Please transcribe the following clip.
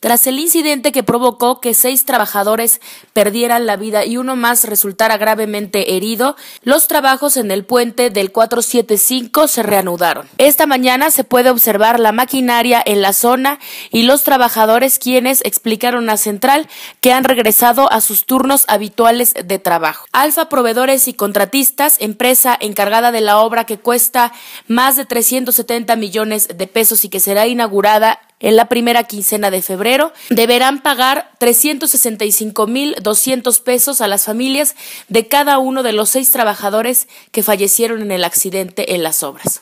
tras el incidente que provocó que seis trabajadores perdieran la vida y uno más resultara gravemente herido, los trabajos en el puente del 475 se reanudaron. Esta mañana se puede observar la maquinaria en la zona y los trabajadores quienes explicaron a Central que han regresado a sus turnos habituales de trabajo. Alfa Proveedores y Contratistas, empresa encargada de la obra que cuesta más de 370 millones de pesos y que será inaugurada en la primera quincena de febrero, deberán pagar 365.200 pesos a las familias de cada uno de los seis trabajadores que fallecieron en el accidente en las obras.